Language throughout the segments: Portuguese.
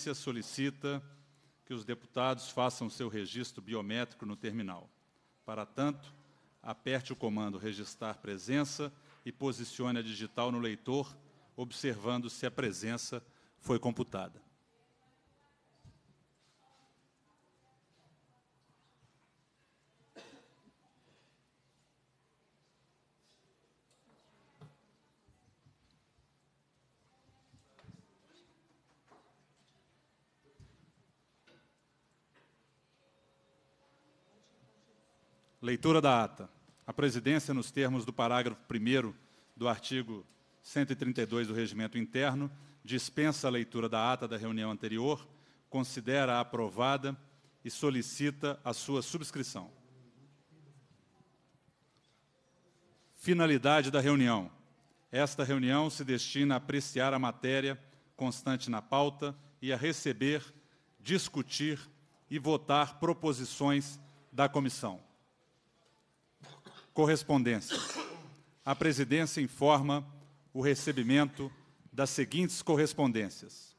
Polícia solicita que os deputados façam seu registro biométrico no terminal. Para tanto, aperte o comando Registrar Presença e posicione a digital no leitor, observando se a presença foi computada. Leitura da ata. A presidência, nos termos do parágrafo 1 do artigo 132 do Regimento Interno, dispensa a leitura da ata da reunião anterior, considera-a aprovada e solicita a sua subscrição. Finalidade da reunião. Esta reunião se destina a apreciar a matéria constante na pauta e a receber, discutir e votar proposições da comissão. Correspondência. A presidência informa o recebimento das seguintes correspondências: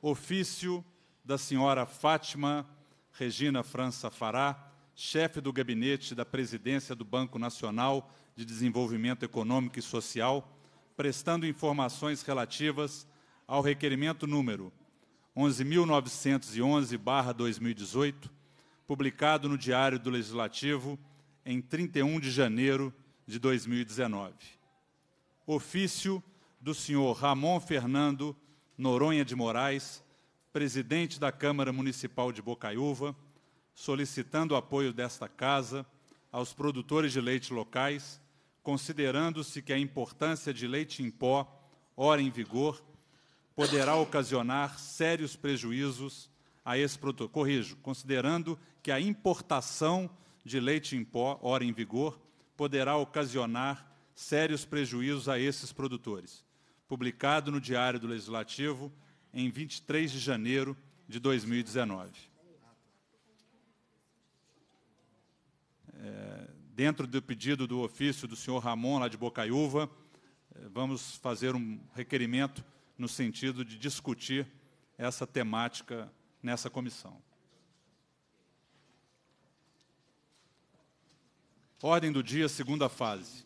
ofício da senhora Fátima Regina França Fará, chefe do gabinete da presidência do Banco Nacional de Desenvolvimento Econômico e Social, prestando informações relativas ao requerimento número 11.911-2018, publicado no Diário do Legislativo em 31 de janeiro de 2019. Ofício do senhor Ramon Fernando Noronha de Moraes, presidente da Câmara Municipal de Bocaiúva, solicitando o apoio desta Casa aos produtores de leite locais, considerando-se que a importância de leite em pó, ora em vigor, poderá ocasionar sérios prejuízos a esse produtor. Corrijo, considerando que a importação de leite em pó, ora em vigor, poderá ocasionar sérios prejuízos a esses produtores. Publicado no Diário do Legislativo em 23 de janeiro de 2019. É, dentro do pedido do ofício do senhor Ramon, lá de Bocaiúva, é, vamos fazer um requerimento no sentido de discutir essa temática nessa comissão. Ordem do dia, segunda fase.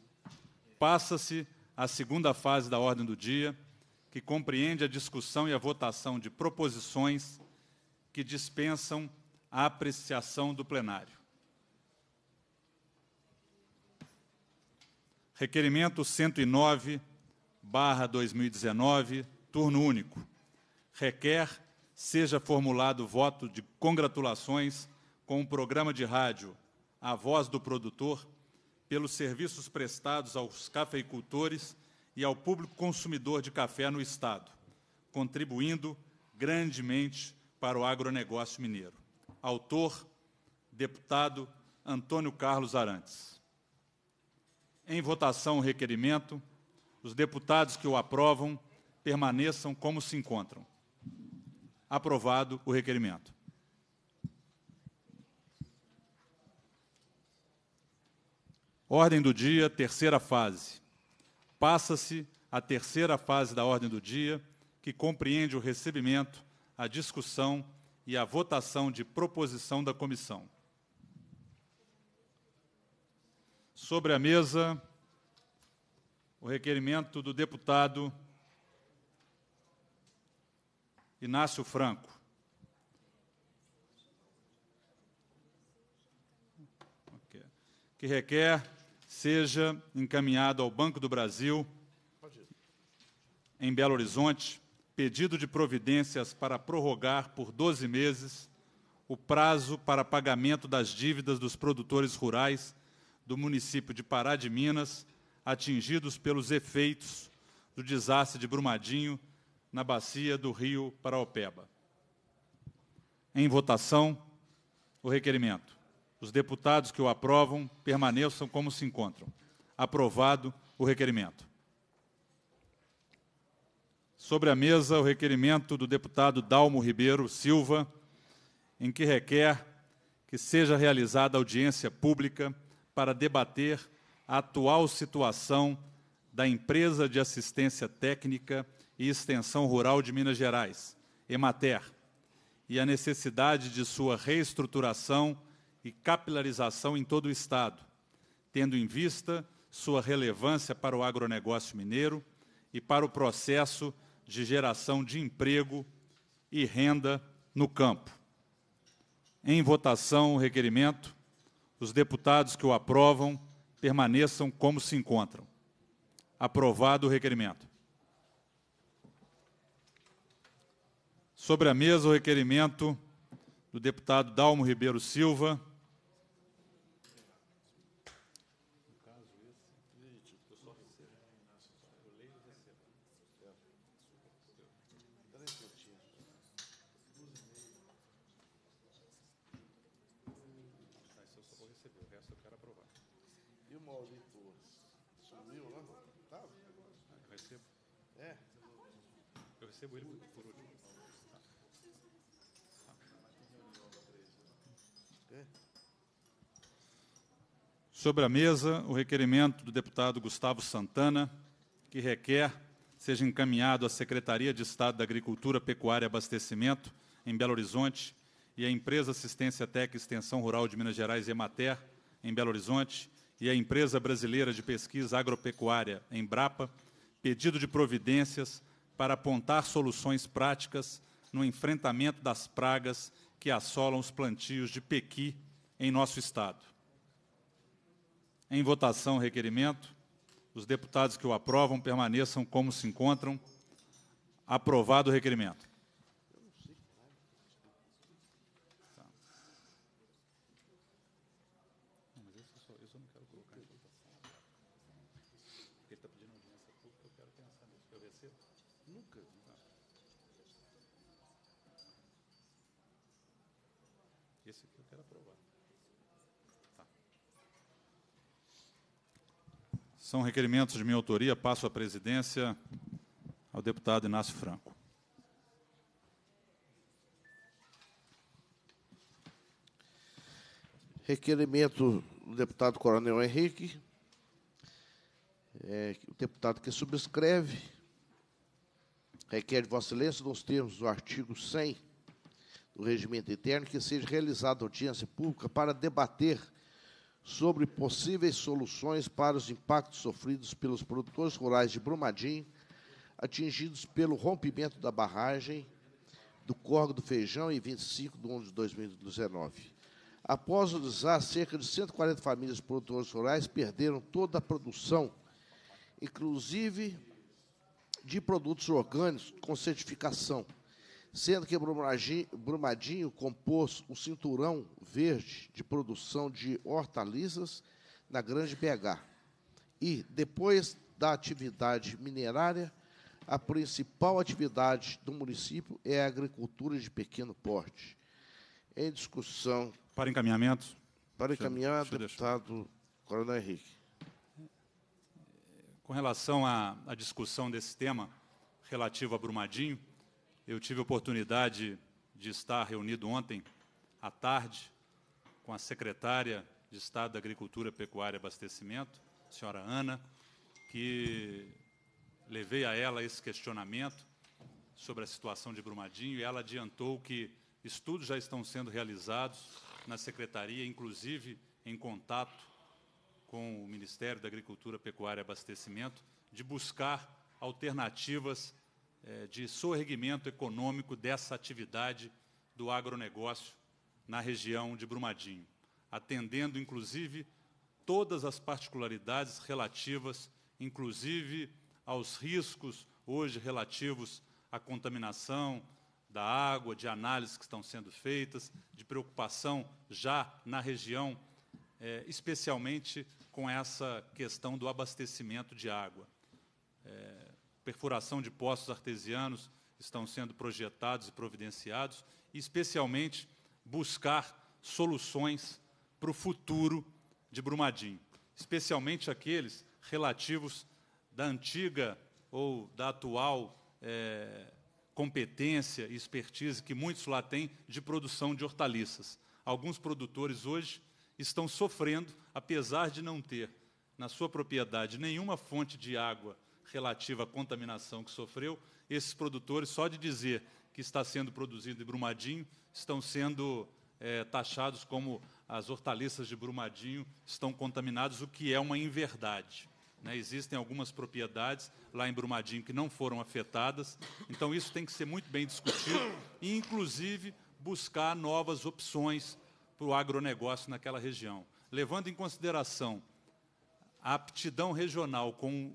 Passa-se a segunda fase da ordem do dia, que compreende a discussão e a votação de proposições que dispensam a apreciação do plenário. Requerimento 109, barra 2019, turno único. Requer seja formulado voto de congratulações com o programa de rádio a voz do produtor, pelos serviços prestados aos cafeicultores e ao público consumidor de café no Estado, contribuindo grandemente para o agronegócio mineiro. Autor, deputado Antônio Carlos Arantes. Em votação o requerimento, os deputados que o aprovam permaneçam como se encontram. Aprovado o requerimento. Ordem do dia, terceira fase. Passa-se a terceira fase da ordem do dia, que compreende o recebimento, a discussão e a votação de proposição da comissão. Sobre a mesa, o requerimento do deputado Inácio Franco. Que requer seja encaminhado ao Banco do Brasil, em Belo Horizonte, pedido de providências para prorrogar por 12 meses o prazo para pagamento das dívidas dos produtores rurais do município de Pará de Minas, atingidos pelos efeitos do desastre de Brumadinho na bacia do rio Paraopeba. Em votação, o requerimento. Os deputados que o aprovam permaneçam como se encontram. Aprovado o requerimento. Sobre a mesa, o requerimento do deputado Dalmo Ribeiro Silva, em que requer que seja realizada audiência pública para debater a atual situação da Empresa de Assistência Técnica e Extensão Rural de Minas Gerais, EMATER, e a necessidade de sua reestruturação e capilarização em todo o Estado, tendo em vista sua relevância para o agronegócio mineiro e para o processo de geração de emprego e renda no campo. Em votação o requerimento, os deputados que o aprovam permaneçam como se encontram. Aprovado o requerimento. Sobre a mesa, o requerimento do deputado Dalmo Ribeiro Silva, Sobre a mesa, o requerimento do deputado Gustavo Santana, que requer seja encaminhado à Secretaria de Estado da Agricultura, Pecuária e Abastecimento, em Belo Horizonte, e à Empresa Assistência Tec Extensão Rural de Minas Gerais, Emater, em Belo Horizonte, e à Empresa Brasileira de Pesquisa Agropecuária, Embrapa, pedido de providências para apontar soluções práticas no enfrentamento das pragas que assolam os plantios de pequi em nosso Estado. Em votação, requerimento. Os deputados que o aprovam permaneçam como se encontram. Aprovado o requerimento. São requerimentos de minha autoria. Passo a presidência ao deputado Inácio Franco. Requerimento do deputado Coronel Henrique, é, o deputado que subscreve, requer de Vossa Excelência, nos termos do artigo 100 do Regimento Interno, que seja realizada audiência pública para debater sobre possíveis soluções para os impactos sofridos pelos produtores rurais de Brumadinho, atingidos pelo rompimento da barragem do Corgo do Feijão em 25 de 1 de 2019. Após o desastre, cerca de 140 famílias produtoras rurais perderam toda a produção, inclusive de produtos orgânicos com certificação, sendo que Brumadinho compôs o cinturão verde de produção de hortaliças na Grande BH. E, depois da atividade minerária, a principal atividade do município é a agricultura de pequeno porte. Em discussão. Para encaminhamento? Para encaminhar, deixa, deixa deputado Coronel Henrique. Com relação à discussão desse tema relativo a Brumadinho, eu tive a oportunidade de estar reunido ontem à tarde com a secretária de Estado da Agricultura, Pecuária e Abastecimento, a senhora Ana, que levei a ela esse questionamento sobre a situação de Brumadinho e ela adiantou que estudos já estão sendo realizados na secretaria, inclusive em contato com o Ministério da Agricultura, Pecuária e Abastecimento, de buscar alternativas é, de sorregimento econômico dessa atividade do agronegócio na região de Brumadinho, atendendo, inclusive, todas as particularidades relativas, inclusive aos riscos hoje relativos à contaminação da água, de análises que estão sendo feitas, de preocupação já na região, é, especialmente com essa questão do abastecimento de água. É, perfuração de poços artesianos estão sendo projetados e providenciados, e especialmente buscar soluções para o futuro de Brumadinho, especialmente aqueles relativos da antiga ou da atual é, competência e expertise que muitos lá têm de produção de hortaliças. Alguns produtores hoje estão sofrendo, apesar de não ter na sua propriedade nenhuma fonte de água relativa à contaminação que sofreu, esses produtores, só de dizer que está sendo produzido em Brumadinho, estão sendo é, taxados como as hortaliças de Brumadinho estão contaminadas, o que é uma inverdade. Né? Existem algumas propriedades lá em Brumadinho que não foram afetadas, então isso tem que ser muito bem discutido e, inclusive, buscar novas opções para o agronegócio naquela região, levando em consideração a aptidão regional com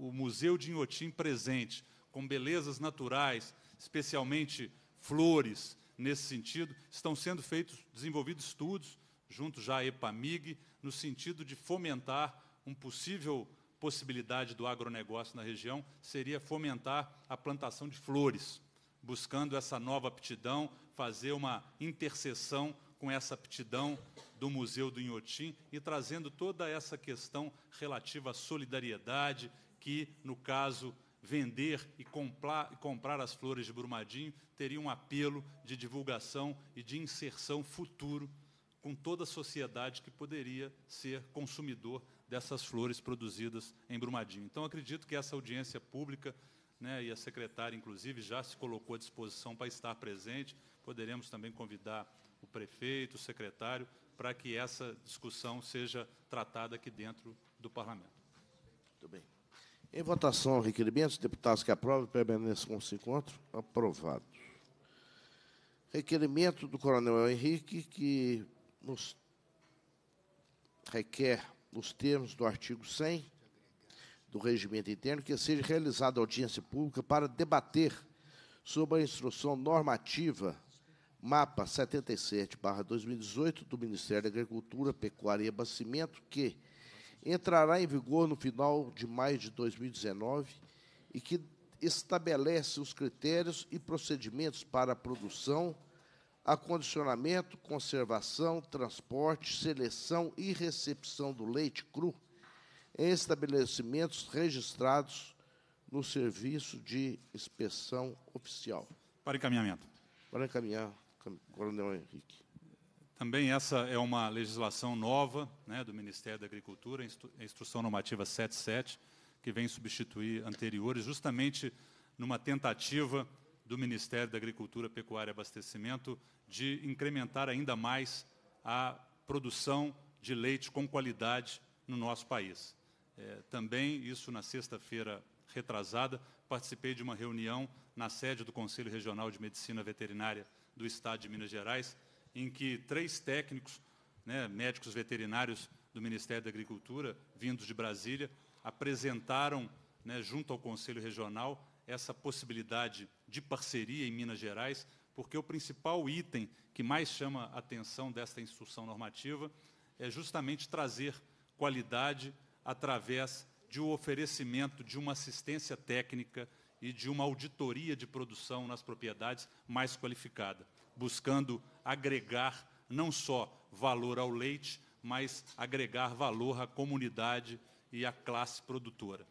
o Museu de Inhotim presente, com belezas naturais, especialmente flores, nesse sentido, estão sendo feitos, desenvolvidos estudos, junto já à EPAMIG, no sentido de fomentar uma possível possibilidade do agronegócio na região, seria fomentar a plantação de flores, buscando essa nova aptidão, fazer uma interseção com essa aptidão do Museu do Inhotim e trazendo toda essa questão relativa à solidariedade que, no caso, vender e comprar, e comprar as flores de Brumadinho teria um apelo de divulgação e de inserção futuro com toda a sociedade que poderia ser consumidor dessas flores produzidas em Brumadinho. Então, acredito que essa audiência pública, né, e a secretária, inclusive, já se colocou à disposição para estar presente, poderemos também convidar o prefeito, o secretário, para que essa discussão seja tratada aqui dentro do parlamento. Muito bem. Em votação, requerimentos. Deputados que aprovam permaneçam com se encontro. Aprovado. Requerimento do Coronel Henrique, que nos requer, nos termos do artigo 100 do Regimento Interno, que seja realizada audiência pública para debater sobre a instrução normativa MAPA 77-2018 do Ministério da Agricultura, Pecuária e Abastecimento, que entrará em vigor no final de maio de 2019 e que estabelece os critérios e procedimentos para a produção, acondicionamento, conservação, transporte, seleção e recepção do leite cru em estabelecimentos registrados no serviço de inspeção oficial. Para encaminhamento. Para encaminhar, Coronel Henrique. Também essa é uma legislação nova né, do Ministério da Agricultura, a Instrução Normativa 77, que vem substituir anteriores, justamente numa tentativa do Ministério da Agricultura, Pecuária e Abastecimento de incrementar ainda mais a produção de leite com qualidade no nosso país. É, também, isso na sexta-feira retrasada, participei de uma reunião na sede do Conselho Regional de Medicina Veterinária do Estado de Minas Gerais, em que três técnicos, né, médicos veterinários do Ministério da Agricultura, vindos de Brasília, apresentaram, né, junto ao Conselho Regional, essa possibilidade de parceria em Minas Gerais, porque o principal item que mais chama a atenção desta instrução normativa é justamente trazer qualidade através de um oferecimento de uma assistência técnica e de uma auditoria de produção nas propriedades mais qualificada, buscando agregar não só valor ao leite, mas agregar valor à comunidade e à classe produtora.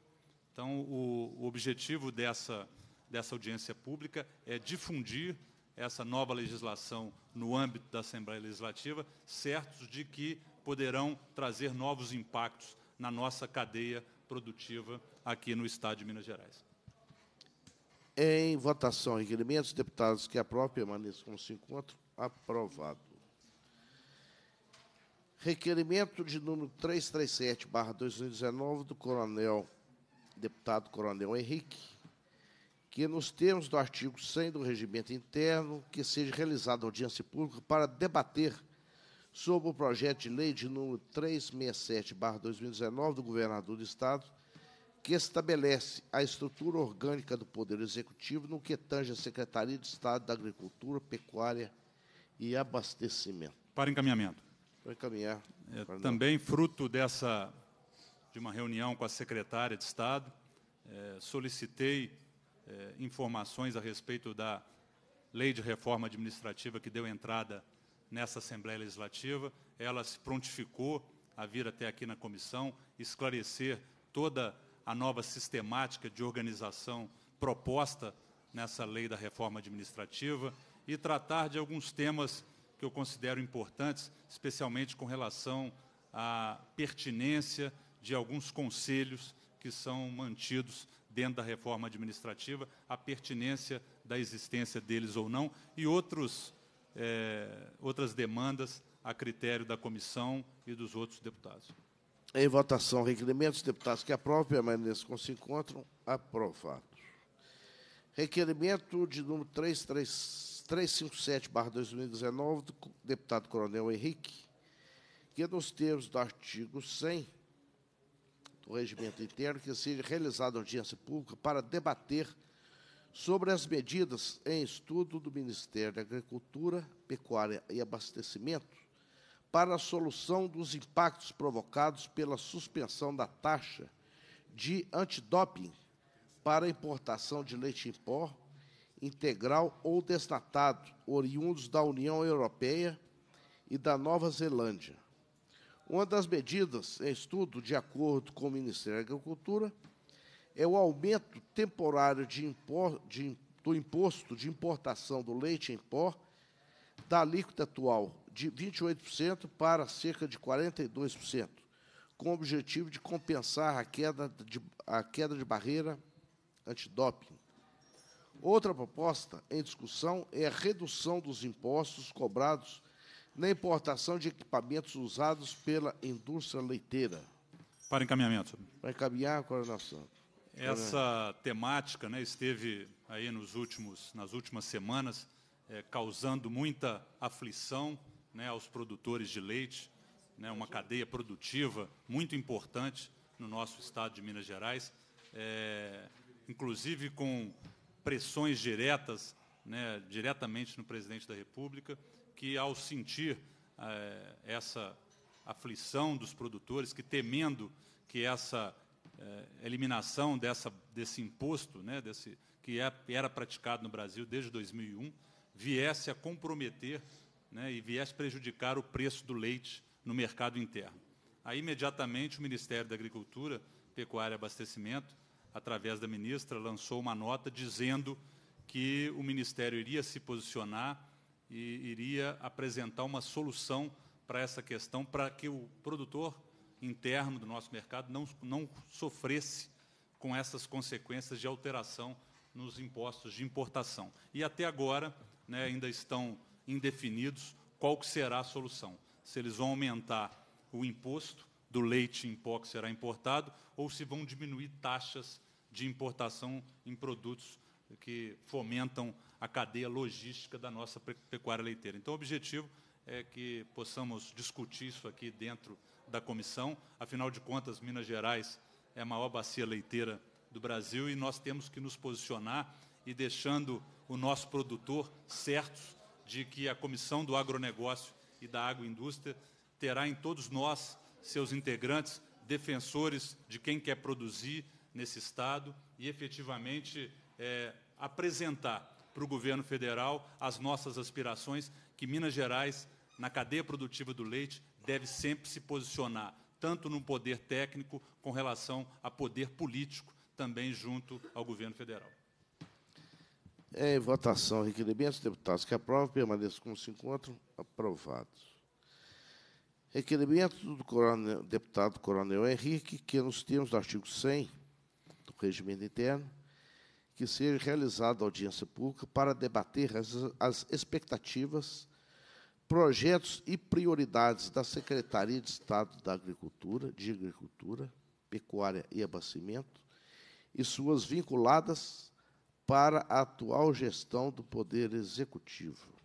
Então, o, o objetivo dessa, dessa audiência pública é difundir essa nova legislação no âmbito da Assembleia Legislativa, certos de que poderão trazer novos impactos na nossa cadeia produtiva aqui no Estado de Minas Gerais. Em votação, requerimentos, deputados que aprovam permaneçam como se encontram. Aprovado. Requerimento de número 337, barra 2019, do coronel, deputado coronel Henrique, que nos termos do artigo 100 do regimento interno, que seja realizada audiência pública para debater sobre o projeto de lei de número 367, barra 2019, do governador do Estado, que estabelece a estrutura orgânica do Poder Executivo no que tange a Secretaria de Estado da Agricultura, Pecuária e abastecimento. Para encaminhamento. Para encaminhar. É, também fruto dessa de uma reunião com a secretária de Estado, é, solicitei é, informações a respeito da lei de reforma administrativa que deu entrada nessa Assembleia Legislativa. Ela se prontificou a vir até aqui na comissão esclarecer toda a nova sistemática de organização proposta nessa lei da reforma administrativa e tratar de alguns temas que eu considero importantes, especialmente com relação à pertinência de alguns conselhos que são mantidos dentro da reforma administrativa, a pertinência da existência deles ou não, e outros, é, outras demandas a critério da comissão e dos outros deputados. Em votação, requerimentos, deputados que aprovam, permaneçam como se encontram, aprovados. Requerimento de número 336. 357-2019 do deputado Coronel Henrique, que nos termos do artigo 100 do Regimento Interno, que seja realizada audiência pública para debater sobre as medidas em estudo do Ministério da Agricultura, Pecuária e Abastecimento para a solução dos impactos provocados pela suspensão da taxa de antidoping para importação de leite em pó integral ou desnatado, oriundos da União Europeia e da Nova Zelândia. Uma das medidas em estudo, de acordo com o Ministério da Agricultura, é o aumento temporário de impor, de, do imposto de importação do leite em pó da alíquota atual de 28% para cerca de 42%, com o objetivo de compensar a queda de, a queda de barreira antidoping. Outra proposta em discussão é a redução dos impostos cobrados na importação de equipamentos usados pela indústria leiteira. Para encaminhamento. Para encaminhar, a coordenação. Essa temática né, esteve aí nos últimos, nas últimas semanas é, causando muita aflição né, aos produtores de leite, né, uma cadeia produtiva muito importante no nosso estado de Minas Gerais, é, inclusive com pressões diretas, né, diretamente no presidente da República, que ao sentir eh, essa aflição dos produtores, que temendo que essa eh, eliminação dessa, desse imposto, né, desse, que é, era praticado no Brasil desde 2001, viesse a comprometer né, e viesse prejudicar o preço do leite no mercado interno. Aí, imediatamente, o Ministério da Agricultura, Pecuária e Abastecimento através da ministra, lançou uma nota dizendo que o Ministério iria se posicionar e iria apresentar uma solução para essa questão, para que o produtor interno do nosso mercado não, não sofresse com essas consequências de alteração nos impostos de importação. E até agora né, ainda estão indefinidos qual que será a solução. Se eles vão aumentar o imposto do leite em pó que será importado, ou se vão diminuir taxas de importação em produtos que fomentam a cadeia logística da nossa pecuária leiteira. Então, o objetivo é que possamos discutir isso aqui dentro da comissão. Afinal de contas, Minas Gerais é a maior bacia leiteira do Brasil e nós temos que nos posicionar e deixando o nosso produtor certos de que a Comissão do Agronegócio e da Agroindústria terá em todos nós seus integrantes, defensores de quem quer produzir nesse Estado e efetivamente é, apresentar para o governo federal as nossas aspirações, que Minas Gerais, na cadeia produtiva do leite, deve sempre se posicionar, tanto no poder técnico com relação a poder político, também junto ao governo federal. É, em votação, requerimentos, deputados que aprovam, permaneçam como se encontram, aprovados. Requerimento é do coronel, deputado Coronel Henrique, que é nos termos do artigo 100 do Regimento Interno, que seja realizada audiência pública para debater as, as expectativas, projetos e prioridades da Secretaria de Estado da Agricultura, de Agricultura, Pecuária e Abastecimento, e suas vinculadas para a atual gestão do Poder Executivo.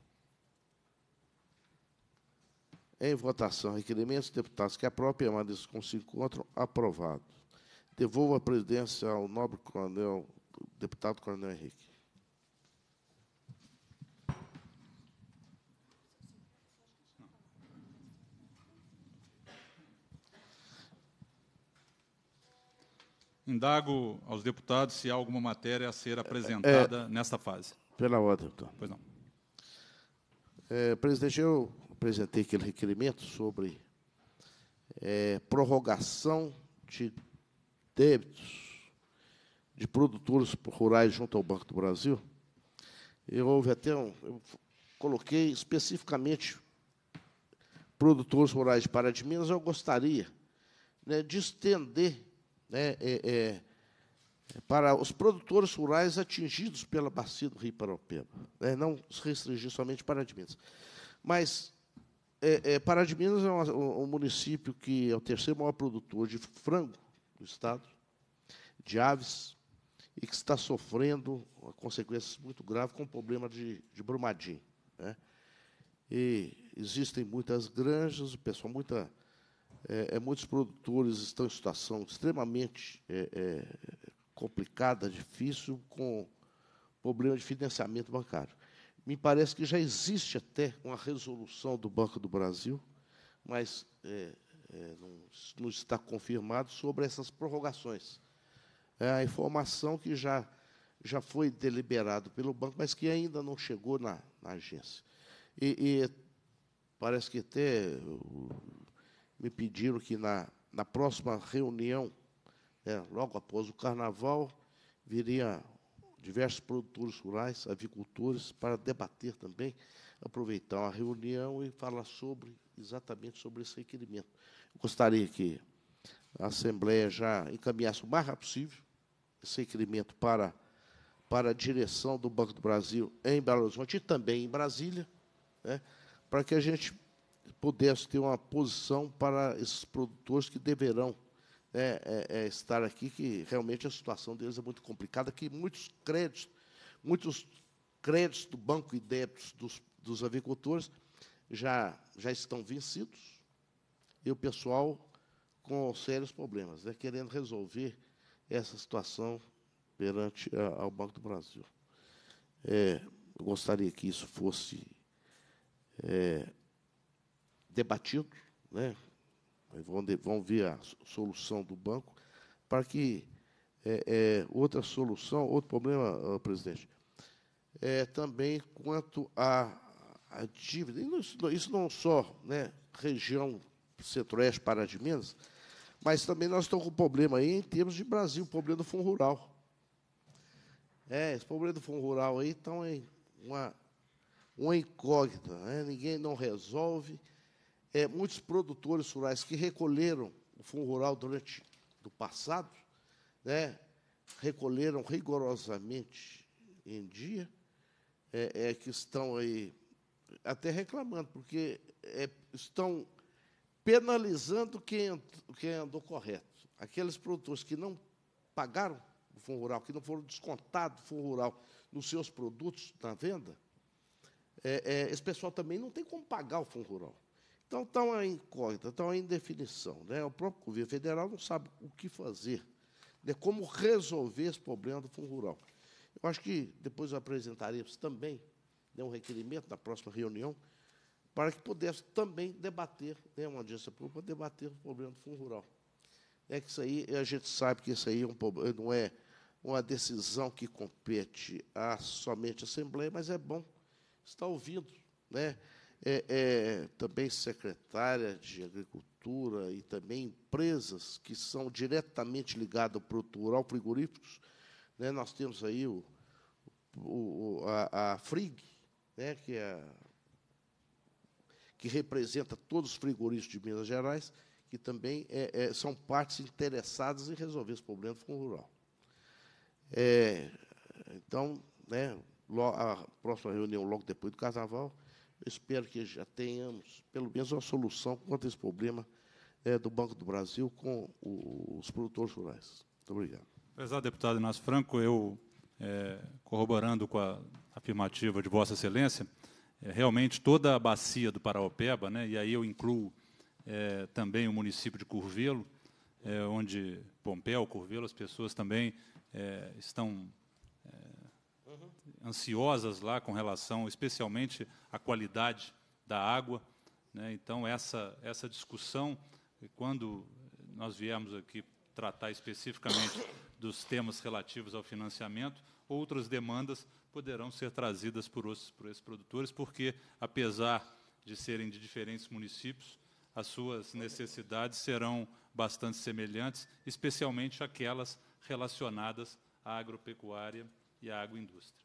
Em votação, requerimentos dos deputados que própria permaneçam com se encontram, aprovado. Devolvo a presidência ao nobre coronel, deputado Coronel Henrique. Indago aos deputados se há alguma matéria a ser apresentada é, é. nesta fase. Pela ordem, deputado. Pois não. É, presidente, eu apresentei aquele requerimento sobre é, prorrogação de débitos de produtores rurais junto ao Banco do Brasil, eu houve até um, eu coloquei especificamente produtores rurais de Pará de Minas, eu gostaria né, de estender né, é, é, para os produtores rurais atingidos pela bacia do Rio Paraupeba, né, não se restringir somente para de Minas. Mas é, é, Pará de Minas é um, um, município que é o terceiro maior produtor de frango do estado, de aves, e que está sofrendo consequências muito graves com o problema de, de Brumadinho. Né? E existem muitas granjas, o pessoal, muita, é, é muitos produtores estão em situação extremamente é, é, complicada, difícil, com problema de financiamento bancário. Me parece que já existe até uma resolução do Banco do Brasil, mas é, é, não, não, está confirmado sobre essas prorrogações. É a informação que já, já foi deliberado pelo banco, mas que ainda não chegou na, na agência. E, e, parece que até me pediram que na, na próxima reunião, é, logo após o carnaval, viria diversos produtores rurais, avicultores, para debater também, aproveitar a reunião e falar sobre exatamente sobre esse requerimento. Eu gostaria que a Assembleia já encaminhasse o mais rápido possível esse requerimento para, para a direção do Banco do Brasil em Belo Horizonte e também em Brasília, né, para que a gente pudesse ter uma posição para esses produtores que deverão é, é, é estar aqui, que realmente a situação deles é muito complicada, que muitos créditos, muitos créditos do banco e débitos dos, dos agricultores já, já estão vencidos, e o pessoal com sérios problemas, né, querendo resolver essa situação perante a, ao Banco do Brasil. É, eu gostaria que isso fosse é, debatido, né, vão, ver a solução do banco para que é, é, outra solução, outro problema, presidente, é também quanto à, dívida. Isso, isso, não só né, região centro-oeste, para de Minas, mas também nós estamos com um problema aí em termos de Brasil, problema do Fundo Rural. É, esse problema do Fundo Rural aí então é uma, uma incógnita, né? ninguém não resolve é, muitos produtores rurais que recolheram o fundo rural durante do passado, né, recolheram rigorosamente em dia, é, é, que estão aí até reclamando, porque é, estão penalizando quem, quem andou correto. Aqueles produtores que não pagaram o fundo rural, que não foram descontados o fundo rural nos seus produtos na venda, é, é, esse pessoal também não tem como pagar o fundo rural. Então está uma incógnita, está uma indefinição. Né? O próprio governo federal não sabe o que fazer, né? como resolver esse problema do fundo rural. Eu acho que depois eu apresentaremos também né, um requerimento na próxima reunião para que pudesse também debater, né, uma audiência pública, debater o problema do fundo rural. É que isso aí, a gente sabe que isso aí é um, não é uma decisão que compete a somente a Assembleia, mas é bom estar ouvindo, né? é, é, também secretária de Agricultura e também empresas que são diretamente ligadas ao produtor rural, frigoríficos. Né, nós temos aí o, o, a, a FRIG, né, que, é, que representa todos os frigoríficos de Minas Gerais, que também é, é são partes interessadas em resolver esse problema com o rural. É, então, né, a próxima reunião logo depois do carnaval, eu espero que já tenhamos, pelo menos, uma solução quanto a esse problema é, do Banco do Brasil com o, os produtores rurais. Muito obrigado. Apesar, deputado Inácio Franco, eu, é, corroborando com a afirmativa de Vossa Excelência, é, realmente toda a bacia do Paraopeba, né, e aí eu incluo é, também o município de Curvelo, é, onde Pompéu, Curvelo, as pessoas também é, estão uhum. ansiosas lá com relação, especialmente, à qualidade da água. Né? Então, essa, essa discussão, quando nós viemos aqui tratar especificamente dos temas relativos ao financiamento, outras demandas poderão ser trazidas por, os, por esses produtores, porque, apesar de serem de diferentes municípios, as suas necessidades serão bastante semelhantes, especialmente aquelas relacionadas à agropecuária e a agroindústria.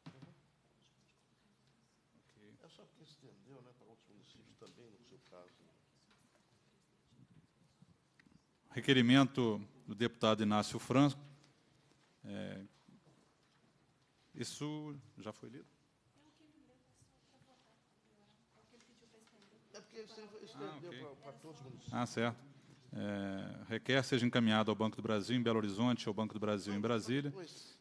Okay. É só porque estendeu né, para outros municípios também, no seu caso. Requerimento do deputado Inácio Franco. É, isso já foi lido? É porque ele estendeu ah, okay. para, para todos os municípios. Ah, certo é, requer seja encaminhado ao Banco do Brasil em Belo Horizonte, ao Banco do Brasil em Brasília,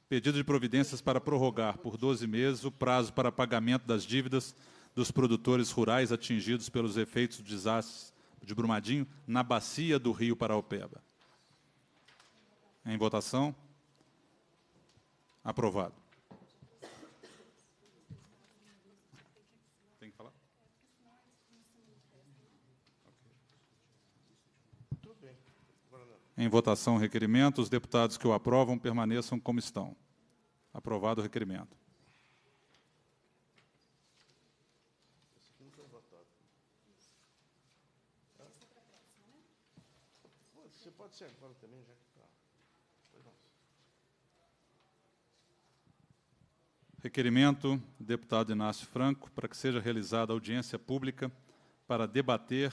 pedido de providências para prorrogar por 12 meses o prazo para pagamento das dívidas dos produtores rurais atingidos pelos efeitos do desastre de Brumadinho na bacia do Rio Paraopeba. Em votação. Aprovado. Em votação requerimento, os deputados que o aprovam permaneçam como estão. Aprovado o requerimento. Pode ser agora também, já tá. Requerimento, deputado Inácio Franco, para que seja realizada audiência pública para debater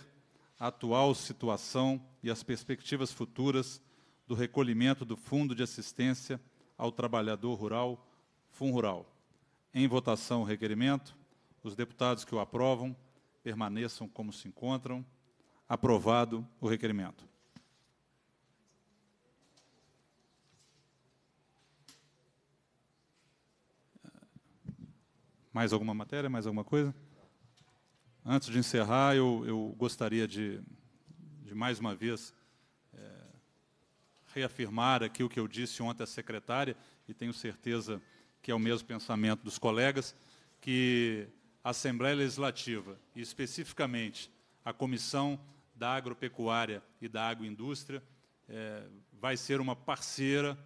a atual situação e as perspectivas futuras do recolhimento do Fundo de Assistência ao Trabalhador Rural, FUNRURAL. Em votação o requerimento, os deputados que o aprovam permaneçam como se encontram. Aprovado o requerimento. Mais alguma matéria? Mais alguma coisa? Antes de encerrar, eu, eu gostaria de, de, mais uma vez, é, reafirmar aqui o que eu disse ontem à secretária, e tenho certeza que é o mesmo pensamento dos colegas, que a Assembleia Legislativa, e especificamente a Comissão da Agropecuária e da Agroindústria, é, vai ser uma parceira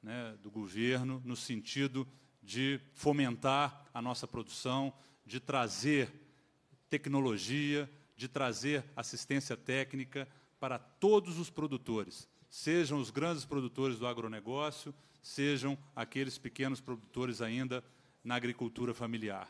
né, do governo no sentido de fomentar a nossa produção, de trazer tecnologia, de trazer assistência técnica para todos os produtores, sejam os grandes produtores do agronegócio, sejam aqueles pequenos produtores ainda na agricultura familiar.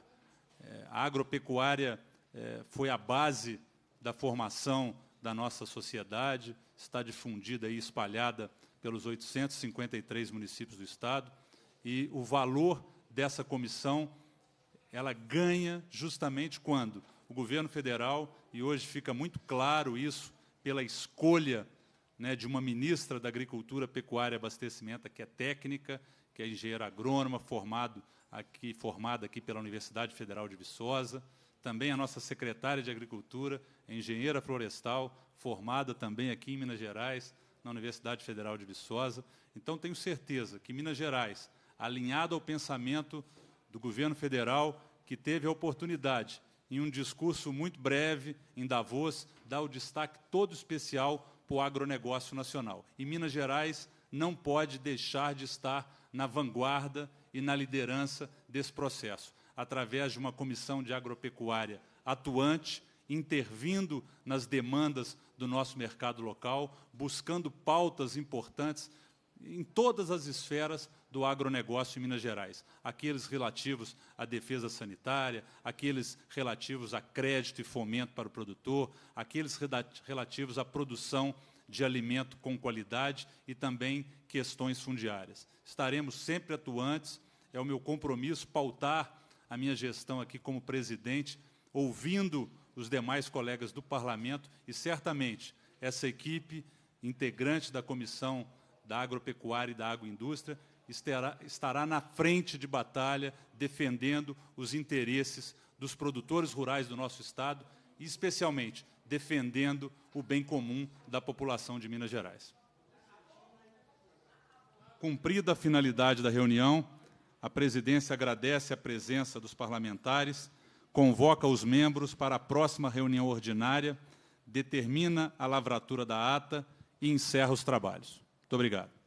É, a agropecuária é, foi a base da formação da nossa sociedade, está difundida e espalhada pelos 853 municípios do Estado, e o valor dessa comissão ela ganha justamente quando o governo federal, e hoje fica muito claro isso pela escolha né, de uma ministra da Agricultura, Pecuária e Abastecimento, que é técnica, que é engenheira agrônoma, formado aqui, formada aqui pela Universidade Federal de Viçosa. Também a nossa secretária de Agricultura, engenheira florestal, formada também aqui em Minas Gerais, na Universidade Federal de Viçosa. Então, tenho certeza que Minas Gerais, alinhada ao pensamento do governo federal, que teve a oportunidade em um discurso muito breve em Davos, dá o destaque todo especial para o agronegócio nacional. E Minas Gerais não pode deixar de estar na vanguarda e na liderança desse processo, através de uma comissão de agropecuária atuante, intervindo nas demandas do nosso mercado local, buscando pautas importantes em todas as esferas do agronegócio em Minas Gerais, aqueles relativos à defesa sanitária, aqueles relativos a crédito e fomento para o produtor, aqueles relativos à produção de alimento com qualidade e também questões fundiárias. Estaremos sempre atuantes, é o meu compromisso pautar a minha gestão aqui como presidente, ouvindo os demais colegas do parlamento e certamente essa equipe integrante da comissão da agropecuária e da agroindústria estará, estará na frente de batalha defendendo os interesses dos produtores rurais do nosso Estado e, especialmente, defendendo o bem comum da população de Minas Gerais. Cumprida a finalidade da reunião, a presidência agradece a presença dos parlamentares, convoca os membros para a próxima reunião ordinária, determina a lavratura da ata e encerra os trabalhos. Muito obrigado.